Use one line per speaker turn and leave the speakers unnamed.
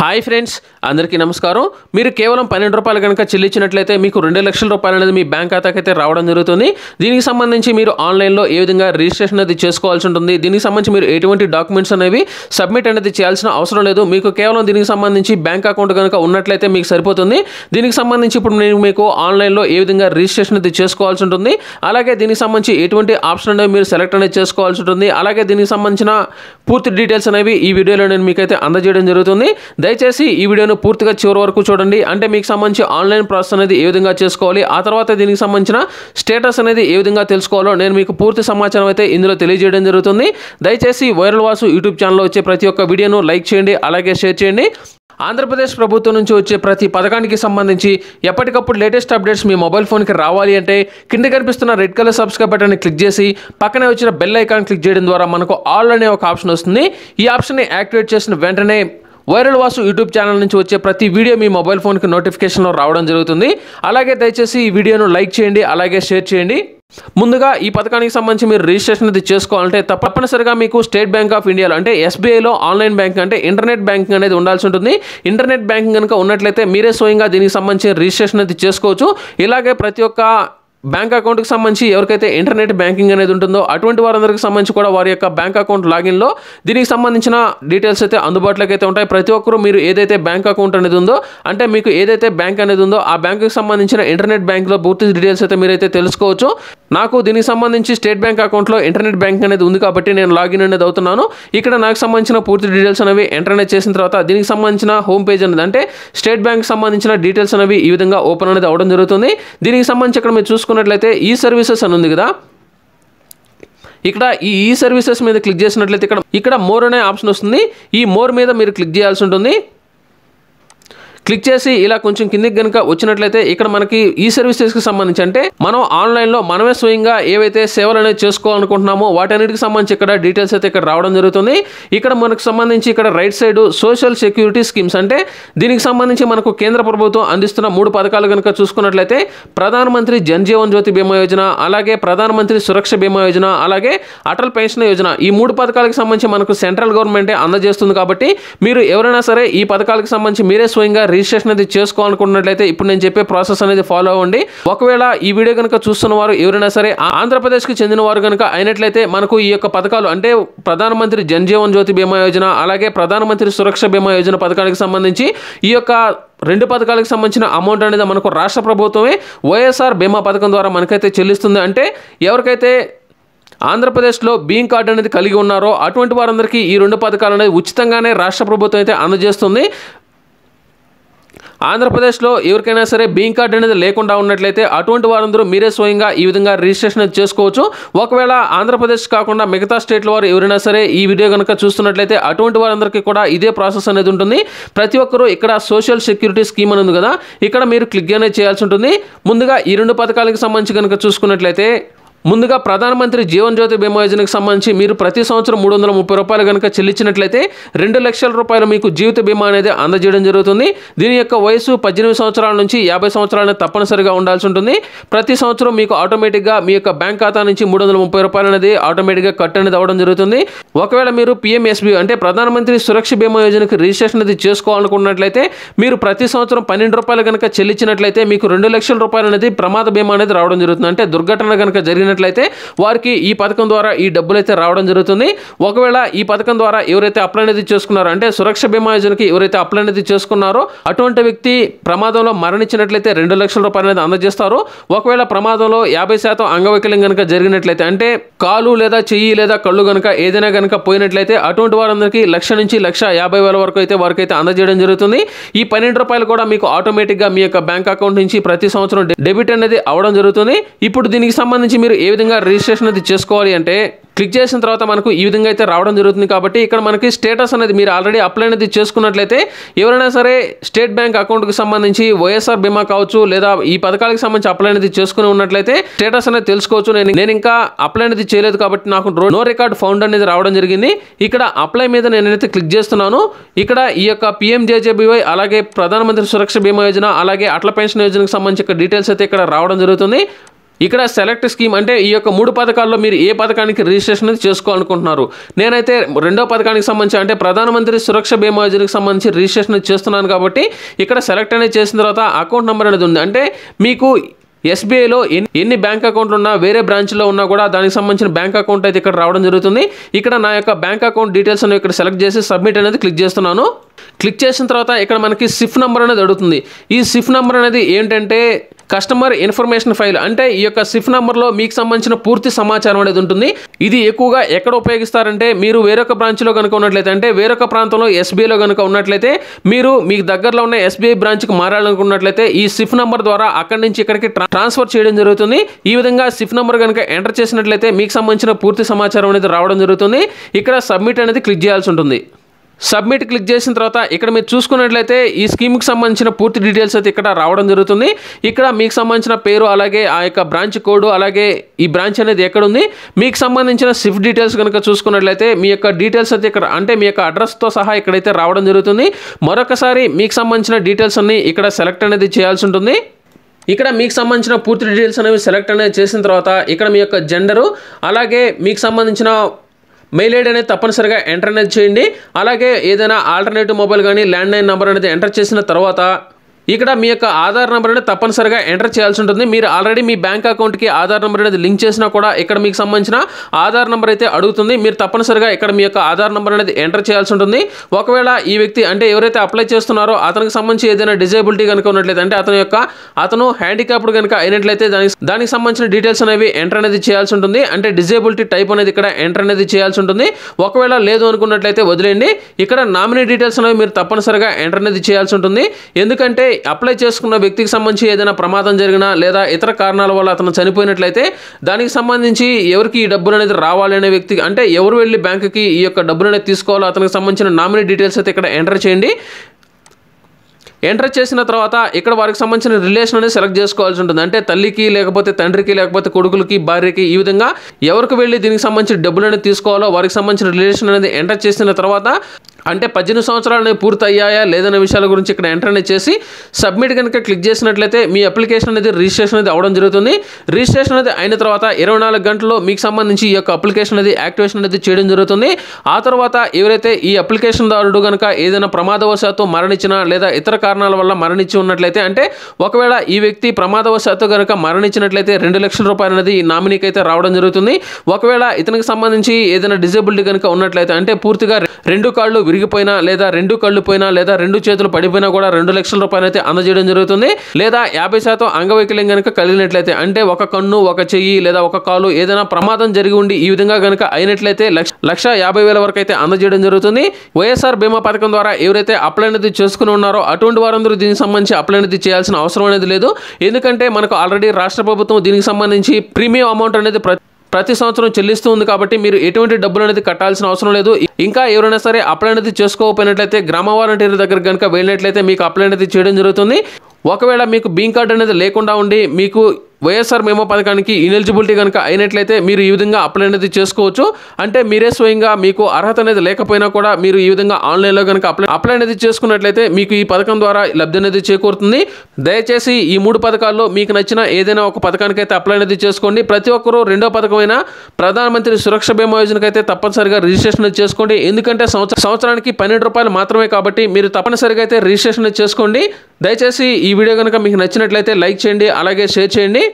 hi friends అందరికీ నమస్కారం మీరు కేవలం పన్నెండు రూపాయలు కనుక చెల్లించినట్లయితే మీకు రెండు లక్షల రూపాయలు అనేది మీ బ్యాంక్ అయితే రావడం జరుగుతుంది దీనికి సంబంధించి మీరు ఆన్లైన్లో ఏ విధంగా రిజిస్ట్రేషన్ అనేది చేసుకోవాల్సి ఉంటుంది దీనికి సంబంధించి మీరు ఎటువంటి డాక్యుమెంట్స్ అనేవి సబ్మిట్ అనేది చేయాల్సిన అవసరం లేదు మీకు కేవలం దీనికి సంబంధించి బ్యాంక్ అకౌంట్ కనుక ఉన్నట్లయితే మీకు సరిపోతుంది దీనికి సంబంధించి ఇప్పుడు నేను మీకు ఆన్లైన్లో ఏ విధంగా రిజిస్ట్రేషన్ అనేది చేసుకోవాల్సి ఉంటుంది అలాగే దీనికి సంబంధించి ఎటువంటి ఆప్షన్ అనేవి మీరు సెలెక్ట్ అనేది చేసుకోవాల్సి ఉంటుంది అలాగే దీనికి సంబంధించిన పూర్తి డీటెయిల్స్ అనేవి ఈ వీడియోలో నేను మీకైతే అందజేయడం జరుగుతుంది దయచేసి ఈ వీడియోను పూర్తిగా చివరి వరకు చూడండి అంటే మీకు సంబంధించి ఆన్లైన్ ప్రాసెస్ అనేది ఏ విధంగా చేసుకోవాలి ఆ తర్వాత దీనికి సంబంధించిన స్టేటస్ అనేది ఏ విధంగా తెలుసుకోవాలో నేను మీకు పూర్తి సమాచారం అయితే ఇందులో తెలియజేయడం జరుగుతుంది దయచేసి వైరల్ వాసు యూట్యూబ్ ఛానల్లో వచ్చే ప్రతి ఒక్క వీడియోను లైక్ చేయండి అలాగే షేర్ చేయండి ఆంధ్రప్రదేశ్ ప్రభుత్వం నుంచి వచ్చే ప్రతి పథకానికి సంబంధించి ఎప్పటికప్పుడు లేటెస్ట్ అప్డేట్స్ మీ మొబైల్ ఫోన్కి రావాలి అంటే కింద కనిపిస్తున్న రెడ్ కలర్ సబ్స్క్రైబ్ బటన్ని క్లిక్ చేసి పక్కనే వచ్చిన బెల్ ఐకాన్ క్లిక్ చేయడం ద్వారా మనకు ఆల్ అనే ఒక ఆప్షన్ వస్తుంది ఈ ఆప్షన్ని యాక్టివేట్ చేసిన వెంటనే వైరల్ వాసు యూట్యూబ్ ఛానల్ నుంచి వచ్చే ప్రతి వీడియో మీ మొబైల్ ఫోన్కి నోటిఫికేషన్లో రావడం జరుగుతుంది అలాగే దయచేసి ఈ వీడియోను లైక్ చేయండి అలాగే షేర్ చేయండి ముందుగా ఈ పథకానికి సంబంధించి మీరు రిజిస్ట్రేషన్ అది చేసుకోవాలంటే తప్పనిసరిగా మీకు స్టేట్ బ్యాంక్ ఆఫ్ ఇండియాలో అంటే ఎస్బీఐలో ఆన్లైన్ బ్యాంక్ అంటే ఇంటర్నెట్ బ్యాంకింగ్ అనేది ఉండాల్సి ఉంటుంది ఇంటర్నెట్ బ్యాంకింగ్ కనుక ఉన్నట్లయితే మీరే స్వయంగా దీనికి సంబంధించి రిజిస్ట్రేషన్ అది చేసుకోవచ్చు ఇలాగే ప్రతి ఒక్క బ్యాంక్ అకౌంట్కి సంబంధించి ఎవరికైతే ఇంటర్నెట్ బ్యాంకింగ్ అనేది ఉంటుందో అటువంటి వారందరికి సంబంధించి కూడా వారి యొక్క బ్యాంక్ అకౌంట్ లాగిన్లో దీనికి సంబంధించిన డీటెయిల్స్ అయితే అందుబాటులోకి అయితే ఉంటాయి ప్రతి ఒక్కరు మీరు ఏదైతే బ్యాంక్ అకౌంట్ అనేది ఉందో అంటే మీకు ఏదైతే బ్యాంక్ అనేది ఉందో ఆ బ్యాంకుకి సంబంధించిన ఇంటర్నెట్ బ్యాంక్లో పూర్తి డీటెయిల్స్ అయితే మీరైతే తెలుసుకోవచ్చు నాకు దీనికి సంబంధించి స్టేట్ బ్యాంక్ అకౌంట్లో ఇంటర్నెట్ బ్యాంక్ అనేది ఉంది కాబట్టి నేను లాగిన్ అనేది అవుతున్నాను ఇక్కడ నాకు సంబంధించిన పూర్తి డీటెయిల్స్ అనేవి ఇంటర్నెట్ చేసిన తర్వాత దీనికి సంబంధించిన హోమ్ పేజ్ అనేది అంటే స్టేట్ బ్యాంక్ సంబంధించిన డీటెయిల్స్ అనేవి ఈ విధంగా ఓపెన్ అనేది అవడం జరుగుతుంది దీనికి సంబంధించి ఇక్కడ మీరు చూసుకో చూసుకున్నట్లయితే ఈ సర్వీసెస్ అని ఉంది కదా ఇక్కడ ఈ ఈ సర్వీసెస్ మీద క్లిక్ చేసినట్లయితే ఇక్కడ ఇక్కడ మోర్ అనే ఆప్షన్ వస్తుంది ఈ మోర్ మీద మీరు క్లిక్ చేయాల్సి ఉంటుంది క్లిక్ చేసి ఇలా కొంచెం కిందికి గనుక వచ్చినట్లయితే ఇక్కడ మనకి ఈ సర్వీసెస్ కి సంబంధించి అంటే మనం ఆన్లైన్ లో మనమే స్వయంగా ఏవైతే సేవలు అనేది చేసుకోవాలనుకుంటున్నామో వాటన్నిటికి సంబంధించి ఇక్కడ డీటెయిల్స్ అయితే ఇక్కడ రావడం జరుగుతుంది ఇక్కడ మనకు సంబంధించి ఇక్కడ right side social security schemes అంటే దీనికి సంబంధించి మనకు కేంద్ర ప్రభుత్వం అందిస్తున్న మూడు పథకాలు కనుక చూసుకున్నట్లయితే ప్రధానమంత్రి జన్జీవన్ జ్యోతి బీమా యోజన అలాగే ప్రధానమంత్రి సురక్ష బీమా యోజన అలాగే అటల్ పెన్షన్ యోజన ఈ మూడు పథకాలకు సంబంధించి మనకు సెంట్రల్ గవర్నమెంటే అందజేస్తుంది కాబట్టి మీరు ఎవరైనా సరే ఈ పథకాలకు సంబంధించి మీరే స్వయంగా రిజిస్ట్రేషన్ అనేది చేసుకోవాలనుకున్నట్లయితే ఇప్పుడు నేను చెప్పే ప్రాసెస్ అనేది ఫాలో అవ్వండి ఒకవేళ ఈ వీడియో కనుక చూస్తున్న వారు ఎవరైనా సరే ఆంధ్రప్రదేశ్కి చెందిన వారు కనుక అయినట్లయితే మనకు ఈ యొక్క పథకాలు అంటే ప్రధానమంత్రి జన్జీవన్ జ్యోతి బీమా యోజన అలాగే ప్రధానమంత్రి సురక్ష బీమా యోజన పథకానికి సంబంధించి ఈ యొక్క రెండు పథకాలకు సంబంధించిన అమౌంట్ అనేది మనకు రాష్ట్ర ప్రభుత్వమే వైఎస్ఆర్ బీమా పథకం ద్వారా మనకైతే చెల్లిస్తుంది అంటే ఎవరికైతే ఆంధ్రప్రదేశ్లో బీం కార్డు అనేది కలిగి ఉన్నారో అటువంటి వారందరికీ ఈ రెండు పథకాలు అనేది ఉచితంగానే రాష్ట్ర ప్రభుత్వం అయితే అందజేస్తుంది ఆంధ్రప్రదేశ్లో ఎవరికైనా సరే బీయింగ్ కార్డు అనేది లేకుండా ఉన్నట్లయితే అటువంటి వారందరూ మీరే స్వయంగా ఈ విధంగా రిజిస్ట్రేషన్ చేసుకోవచ్చు ఒకవేళ ఆంధ్రప్రదేశ్ కాకుండా మిగతా స్టేట్ల వారు ఎవరైనా సరే ఈ వీడియో కనుక చూస్తున్నట్లయితే అటువంటి వారందరికీ కూడా ఇదే ప్రాసెస్ అనేది ఉంటుంది ప్రతి ఒక్కరూ ఇక్కడ సోషల్ సెక్యూరిటీ స్కీమ్ అని ఉంది కదా ఇక్కడ మీరు క్లిక్ అనేది చేయాల్సి ఉంటుంది ముందుగా ఈ రెండు పథకాలకు సంబంధించి కనుక చూసుకున్నట్లయితే ముందుగా ప్రధానమంత్రి జీవన్ జ్యోతి బీమా యోజనకు సంబంధించి మీరు ప్రతి సంవత్సరం మూడు వందల ముప్పై రూపాయలు కనుక చెల్లించినట్లయితే రెండు లక్షల రూపాయలు మీకు జీవిత బీమా అనేది అందజేయడం జరుగుతుంది దీని యొక్క వయసు పద్దెనిమిది సంవత్సరాల నుంచి యాభై సంవత్సరాలను తప్పనిసరిగా ఉండాల్సి ఉంటుంది ప్రతి సంవత్సరం మీకు ఆటోమేటిక్గా మీ యొక్క బ్యాంక్ ఖాతా నుంచి మూడు వందల ముప్పై రూపాయలు అనేది ఆటోమేటిక్గా కట్ అనేది అవ్వడం జరుగుతుంది ఒకవేళ మీరు పిఎంఎస్బి అంటే ప్రధానమంత్రి సురక్ష బీమా యోజనకు రిజిస్ట్రేషన్ అనేది చేసుకోవాలనుకున్నట్లయితే మీరు ప్రతి సంవత్సరం పన్నెండు రూపాయలు కనుక చెల్లించినట్లయితే మీకు రెండు లక్షల రూపాయలు అనేది ప్రమాద బీమా అనేది రావడం జరుగుతుంది అంటే దుర్ఘటన కనుక జరిగిన చేసినట్లయితే వారికి ఈ పథకం ద్వారా ఈ డబ్బులు అయితే రావడం జరుగుతుంది ఒకవేళ ఈ పథకం ద్వారా ఎవరైతే అప్లై అనేది చేసుకున్నారో అంటే సురక్ష బీమా యోజనకి ఎవరైతే అప్లై అనేది చేసుకున్నారో అటువంటి వ్యక్తి ప్రమాదంలో మరణించినట్లయితే రెండు లక్షల రూపాయలు అనేది అందజేస్తారు ఒకవేళ ప్రమాదంలో యాభై శాతం అంగవైకల్యం కనుక జరిగినట్లయితే అంటే కాలు లేదా చెయ్యి లేదా కళ్ళు కనుక ఏదైనా కనుక పోయినట్లయితే అటువంటి వారందరికీ లక్ష నుంచి లక్ష యాభై వేల వరకు అయితే వారికి అయితే అందజేయడం జరుగుతుంది ఈ పన్నెండు రూపాయలు కూడా మీకు ఆటోమేటిక్గా మీ యొక్క బ్యాంక్ అకౌంట్ నుంచి ప్రతి సంవత్సరం డెబిట్ అనేది అవడం జరుగుతుంది ఇప్పుడు దీనికి సంబంధించి మీరు ఏ విధంగా రిజిస్ట్రేషన్ అది చేసుకోవాలి అంటే క్లిక్ చేసిన తర్వాత మనకు ఈ విధంగా అయితే రావడం జరుగుతుంది కాబట్టి ఇక్కడ మనకి స్టేటస్ అనేది మీరు ఆల్రెడీ అప్లై అనేది చేసుకున్నట్లయితే ఎవరైనా సరే స్టేట్ బ్యాంక్ అకౌంట్కి సంబంధించి వైఎస్ఆర్ బీమా కావచ్చు లేదా ఈ పథకాలకు సంబంధించి అప్లై అనేది చేసుకుని ఉన్నట్లయితే స్టేటస్ అనేది తెలుసుకోవచ్చు నేను నేను ఇంకా అప్లై అనేది చేయలేదు కాబట్టి నాకు నో రికార్డ్ ఫౌండ్ అనేది రావడం జరిగింది ఇక్కడ అప్లై మీద నేనైతే క్లిక్ చేస్తున్నాను ఇక్కడ ఈ యొక్క పిఎంజేజేబీవై అలాగే ప్రధానమంత్రి సురక్ష బీమా యోజన అలాగే అట్ల పెన్షన్ యోజనకు సంబంధించి డీటెయిల్స్ అయితే ఇక్కడ రావడం జరుగుతుంది ఇక్కడ సెలెక్ట్ స్కీమ్ అంటే ఈ యొక్క మూడు పథకాల్లో మీరు ఏ పథకానికి రిజిస్ట్రేషన్ అనేది చేసుకోవాలనుకుంటున్నారు నేనైతే రెండో పథకానికి సంబంధించి అంటే ప్రధానమంత్రి సురక్ష బీమా యోజనకు సంబంధించి రిజిస్ట్రేషన్ చేస్తున్నాను కాబట్టి ఇక్కడ సెలెక్ట్ అనేది చేసిన తర్వాత అకౌంట్ నెంబర్ అనేది ఉంది అంటే మీకు ఎస్బీఐలో ఎన్ని ఎన్ని బ్యాంక్ అకౌంట్లు ఉన్నా వేరే బ్రాంచ్లో ఉన్నా కూడా దానికి సంబంధించిన బ్యాంక్ అకౌంట్ అయితే ఇక్కడ రావడం జరుగుతుంది ఇక్కడ నా యొక్క బ్యాంక్ అకౌంట్ డీటెయిల్స్ అనేవి ఇక్కడ సెలెక్ట్ చేసి సబ్మిట్ అనేది క్లిక్ చేస్తున్నాను క్లిక్ చేసిన తర్వాత ఇక్కడ మనకి సిఫ్ నెంబర్ అనేది అడుగుతుంది ఈ సిఫ్ నెంబర్ అనేది ఏంటంటే కస్టమర్ ఇన్ఫర్మేషన్ ఫైల్ అంటే ఈ యొక్క సిఫ్ నెంబర్లో మీకు సంబంధించిన పూర్తి సమాచారం అనేది ఉంటుంది ఇది ఎక్కువగా ఎక్కడ ఉపయోగిస్తారంటే మీరు వేరొక బ్రాంచ్లో కనుక ఉన్నట్లయితే అంటే వేరొక ప్రాంతంలో ఎస్బీఐలో కనుక ఉన్నట్లయితే మీరు మీకు దగ్గరలో ఉన్న ఎస్బీఐ బ్రాంచ్కి మారాలనుకున్నట్లయితే ఈ సిఫ్ నెంబర్ ద్వారా అక్కడి నుంచి ఇక్కడికి ట్రాన్స్ఫర్ చేయడం జరుగుతుంది ఈ విధంగా సిఫ్ నెంబర్ కనుక ఎంటర్ చేసినట్లయితే మీకు సంబంధించిన పూర్తి సమాచారం అనేది రావడం జరుగుతుంది ఇక్కడ సబ్మిట్ అనేది క్లిక్ చేయాల్సి ఉంటుంది సబ్మిట్ క్లిక్ చేసిన తర్వాత ఇక్కడ మీరు చూసుకున్నట్లయితే ఈ స్కీమ్కి సంబంధించిన పూర్తి డీటెయిల్స్ అయితే ఇక్కడ రావడం జరుగుతుంది ఇక్కడ మీకు సంబంధించిన పేరు అలాగే ఆ యొక్క బ్రాంచ్ కోడ్ అలాగే ఈ బ్రాంచ్ అనేది ఎక్కడుంది మీకు సంబంధించిన స్విఫ్ట్ డీటెయిల్స్ కనుక చూసుకున్నట్లయితే మీ యొక్క డీటెయిల్స్ అయితే ఇక్కడ అంటే మీ యొక్క అడ్రస్తో సహా ఇక్కడైతే రావడం జరుగుతుంది మరొకసారి మీకు సంబంధించిన డీటెయిల్స్ అన్ని ఇక్కడ సెలెక్ట్ అనేది చేయాల్సి ఉంటుంది ఇక్కడ మీకు సంబంధించిన పూర్తి డీటెయిల్స్ అనేవి సెలెక్ట్ అనేది చేసిన తర్వాత ఇక్కడ మీ యొక్క జెండరు అలాగే మీకు సంబంధించిన మెయిల్ ఐడి అనేది తప్పనిసరిగా ఎంటర్ అనేది చేయండి అలాగే ఏదైనా ఆల్టర్నేటివ్ మొబైల్ కానీ ల్యాండ్లైన్ నెంబర్ అనేది ఎంటర్ చేసిన తర్వాత ఇక్కడ మీ యొక్క ఆధార్ నెంబర్ అనేది తప్పనిసరిగా ఎంటర్ చేయాల్సి ఉంటుంది మీరు ఆల్రెడీ మీ బ్యాంక్ అకౌంట్కి ఆధార్ నెంబర్ అనేది లింక్ చేసినా కూడా ఇక్కడ మీకు సంబంధించిన ఆధార్ నెంబర్ అయితే అడుగుతుంది మీరు తప్పనిసరిగా ఇక్కడ మీ యొక్క ఆధార్ నెంబర్ అనేది ఎంటర్ చేయాల్సి ఉంటుంది ఒకవేళ ఈ వ్యక్తి అంటే ఎవరైతే అప్లై చేస్తున్నారో అతనికి సంబంధించి ఏదైనా డిజేబిలిటీ కనుక ఉన్నట్లయితే అంటే అతని యొక్క అతను హ్యాండిక్యాప్డ్ కనుక అయినట్లయితే దానికి దానికి సంబంధించిన డీటెయిల్స్ అనేవి ఎంటర్ అనేది చేయాల్సి ఉంటుంది అంటే డిజేబిలిటీ టైప్ అనేది ఇక్కడ ఎంటర్ అనేది చేయాల్సి ఉంటుంది ఒకవేళ లేదు అనుకున్నట్లయితే వదిలేయండి ఇక్కడ నామినీ డీటెయిల్స్ అనేవి మీరు తప్పనిసరిగా ఎంటర్ అనేది చేయాల్సి ఉంటుంది ఎందుకంటే అప్లై చేసుకున్న వ్యక్తికి సంబంధించి ఏదైనా ప్రమాదం జరిగినా లేదా ఇతర కారణాల వల్ల అతను చనిపోయినట్లయితే దానికి సంబంధించి ఎవరికి ఈ డబ్బులు అనేది రావాలి అనే వ్యక్తికి అంటే ఎవరు వెళ్ళి బ్యాంకుకి ఈ యొక్క డబ్బులు అనేది తీసుకోవాలో అతనికి సంబంధించిన నామినీ డీటెయిల్స్ అయితే ఇక్కడ ఎంటర్ చేయండి ఎంటర్ చేసిన తర్వాత ఇక్కడ వారికి సంబంధించిన రిలేషన్ అనేది సెలెక్ట్ చేసుకోవాల్సి ఉంటుంది అంటే తల్లికి లేకపోతే తండ్రికి లేకపోతే కొడుకులకి భార్యకి ఈ విధంగా ఎవరికి వెళ్ళి దీనికి సంబంధించిన డబ్బులు అనేది తీసుకోవాలో వారికి సంబంధించిన రిలేషన్ అనేది ఎంటర్ చేసిన తర్వాత అంటే పద్దెనిమిది సంవత్సరాలు అనేవి పూర్తయ్యాయా లేదన్న విషయాల గురించి ఇక్కడ ఎంటర్ అనేది చేసి సబ్మిట్ కనుక క్లిక్ చేసినట్లయితే మీ అప్లికేషన్ అనేది రిజిస్ట్రేషన్ అనేది అవడం జరుగుతుంది రిజిస్ట్రేషన్ అనేది అయిన తర్వాత ఇరవై నాలుగు గంటల్లో మీకు సంబంధించి ఈ యొక్క అప్లికేషన్ అనేది యాక్టివేషన్ అనేది చేయడం జరుగుతుంది ఆ తర్వాత ఎవరైతే ఈ అప్లికేషన్ దారుడు కనుక ఏదైనా ప్రమాదవశాత్తు మరణించిన లేదా ఇతర కారణాల వల్ల మరణించి ఉన్నట్లయితే అంటే ఒకవేళ ఈ వ్యక్తి ప్రమాదవశాత్తు కనుక మరణించినట్లయితే రెండు లక్షల రూపాయలు అనేది ఈ నామినీకి అయితే రావడం జరుగుతుంది ఒకవేళ ఇతనికి సంబంధించి ఏదైనా డిజేబిలిటీ కనుక ఉన్నట్లయితే అంటే పూర్తిగా రెండు కాళ్ళు విరిగిపోయినా లేదా రెండు కళ్ళు పోయినా లేదా రెండు చేతులు పడిపోయినా కూడా రెండు లక్షల రూపాయలు అయితే అందజేయడం జరుగుతుంది లేదా యాభై శాతం అంగవైకల్యం కనుక కలిగినట్లయితే అంటే ఒక కన్ను ఒక చెయ్యి లేదా ఒక కాలు ఏదైనా ప్రమాదం జరిగి ఉండి ఈ విధంగా కనుక అయినట్లయితే లక్ష యాభై వేల వరకు అయితే అందజేయడం జరుగుతుంది వైఎస్ఆర్ బీమా పథకం ద్వారా ఎవరైతే అప్లై అనేది చేసుకుని ఉన్నారో అటువంటి వారందరూ దీనికి సంబంధించి అప్లై అనేది చేయాల్సిన అవసరం అనేది లేదు ఎందుకంటే మనకు ఆల్రెడీ రాష్ట్ర ప్రభుత్వం దీనికి సంబంధించి ప్రీమియం అమౌంట్ అనేది ప్రతి సంవత్సరం చెల్లిస్తూ ఉంది కాబట్టి మీరు ఎటువంటి డబ్బులు అనేది కట్టాల్సిన అవసరం లేదు ఇంకా ఎవరైనా సరే అప్లై అనేది చేసుకోకపోయినట్లయితే గ్రామ వాలంటీర్ దగ్గర కనుక వెళ్ళినట్లయితే మీకు అప్లై అనేది చేయడం జరుగుతుంది ఒకవేళ మీకు బీన్ కార్డ్ అనేది లేకుండా ఉండి మీకు వైఎస్ఆర్ మేమో పథకానికి ఇనెలిజిబిలిటీ కనుక అయినట్లయితే మీరు ఈ విధంగా అప్లై అనేది చేసుకోవచ్చు అంటే మీరే స్వయంగా మీకు అర్హత అనేది లేకపోయినా కూడా మీరు ఈ విధంగా ఆన్లైన్లో కనుక అప్లై అప్లై అనేది చేసుకున్నట్లయితే మీకు ఈ పథకం ద్వారా లబ్ధి అనేది చేకూరుతుంది దయచేసి ఈ మూడు పథకాల్లో మీకు నచ్చిన ఏదైనా ఒక పథకానికైతే అప్లై అనేది చేసుకోండి ప్రతి ఒక్కరూ రెండో పథకమైన ప్రధానమంత్రి సురక్ష బీమా యోజనకైతే తప్పనిసరిగా రిజిస్ట్రేషన్ చేసుకోండి ఎందుకంటే సంవత్సరానికి పన్నెండు రూపాయలు మాత్రమే కాబట్టి మీరు తప్పనిసరిగా అయితే రిజిస్ట్రేషన్ చేసుకోండి దయచేసి ఈ వీడియో కనుక మీకు నచ్చినట్లయితే లైక్ చేయండి అలాగే షేర్ చేయండి